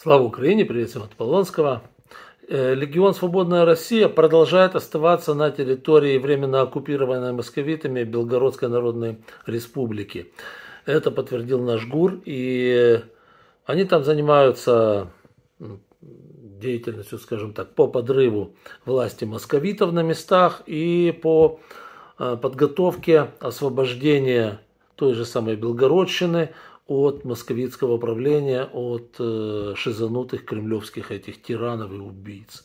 Слава Украине, приветствуем от Полонского. Э, Легион «Свободная Россия» продолжает оставаться на территории временно оккупированной московитами Белгородской Народной Республики. Это подтвердил наш ГУР, и они там занимаются деятельностью, скажем так, по подрыву власти московитов на местах и по э, подготовке освобождения той же самой Белгородщины от московитского правления, от э, шизанутых кремлевских этих тиранов и убийц.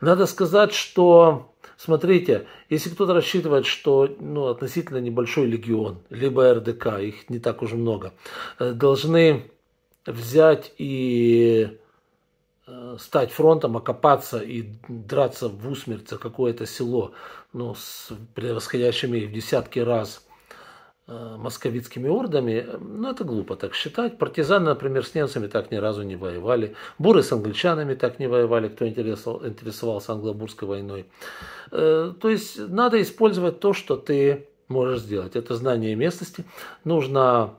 Надо сказать, что, смотрите, если кто-то рассчитывает, что ну, относительно небольшой легион, либо РДК, их не так уж много, э, должны взять и э, стать фронтом, окопаться и драться в усмерть за какое-то село, ну, с превосходящими в десятки раз Э, московицкими ордами, э, ну это глупо так считать. Партизаны, например, с немцами так ни разу не воевали. Буры с англичанами так не воевали, кто интересовался англобурской войной. Э, то есть надо использовать то, что ты можешь сделать. Это знание местности. Нужно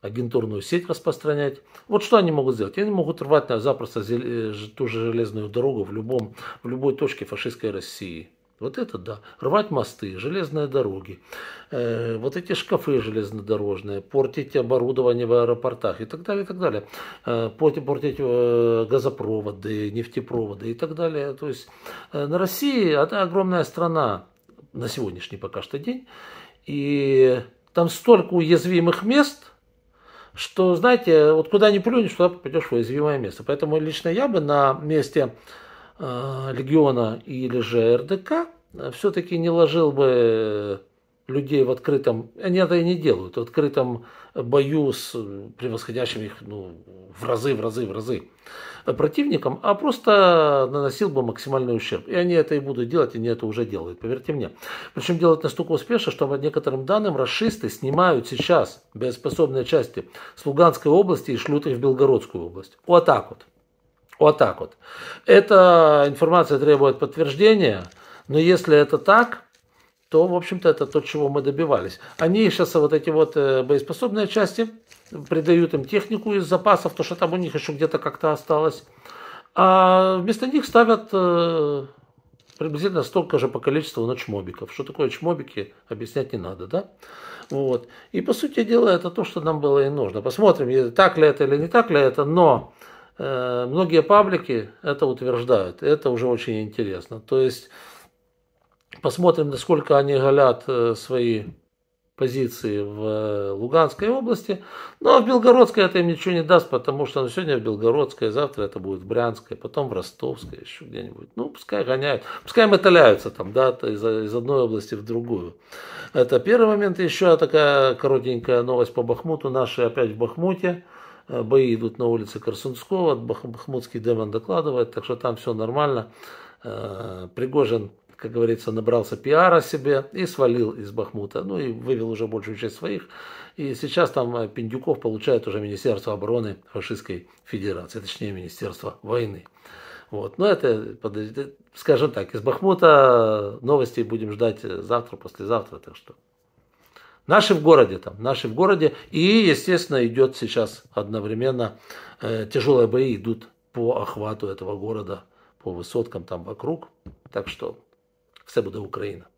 агентурную сеть распространять. Вот что они могут сделать? Они могут рвать на запросто ту же железную дорогу в, любом, в любой точке фашистской России. Вот это да. Рвать мосты, железные дороги, э, вот эти шкафы железнодорожные, портить оборудование в аэропортах и так далее, и так далее. Э, портить, портить э, газопроводы, нефтепроводы и так далее. То есть э, на России это огромная страна на сегодняшний пока что день. И там столько уязвимых мест, что, знаете, вот куда ни плюнешь, туда попадешь в уязвимое место. Поэтому лично я бы на месте Э, легиона или же РДК э, все-таки не ложил бы людей в открытом, они это и не делают, в открытом бою с превосходящим их ну, в разы, в разы, в разы противником, а просто наносил бы максимальный ущерб. И они это и будут делать, и они это уже делают, поверьте мне. Причем делают настолько успешно, что по некоторым данным расисты снимают сейчас боеспособные части с Луганской области и шлют их в Белгородскую область. Вот так вот. Вот так вот. Эта информация требует подтверждения, но если это так, то, в общем-то, это то, чего мы добивались. Они сейчас вот эти вот э, боеспособные части придают им технику из запасов, то, что там у них еще где-то как-то осталось. А вместо них ставят э, приблизительно столько же по количеству на чмобиков. Что такое чмобики, объяснять не надо, да? Вот. И, по сути дела, это то, что нам было и нужно. Посмотрим, так ли это или не так ли это, но Э, многие паблики это утверждают. Это уже очень интересно. То есть посмотрим, насколько они галят э, свои позиции в э, Луганской области. Но ну, а в Белгородской это им ничего не даст, потому что ну, сегодня в Белгородской, завтра это будет в Брянской, потом в Ростовской еще где-нибудь. Ну, пускай гоняют, пускай мотыляются там, да, из, из одной области в другую. Это первый момент. Еще такая коротенькая новость по Бахмуту. Наши опять в Бахмуте. Э, бои идут на улице Корсунского, Бахмутский демон докладывает, так что там все нормально. Э, Пригожин, как говорится, набрался пиара себе и свалил из Бахмута. Ну и вывел уже большую часть своих. И сейчас там э, Пиндюков получает уже Министерство обороны Фашистской Федерации, точнее Министерство войны. Вот. Но это, скажем так, из Бахмута новости будем ждать завтра, послезавтра, так что Наши в городе там, наши в городе. И, естественно, идет сейчас одновременно, э, тяжелые бои идут по охвату этого города, по высоткам там вокруг. Так что все будет Украина.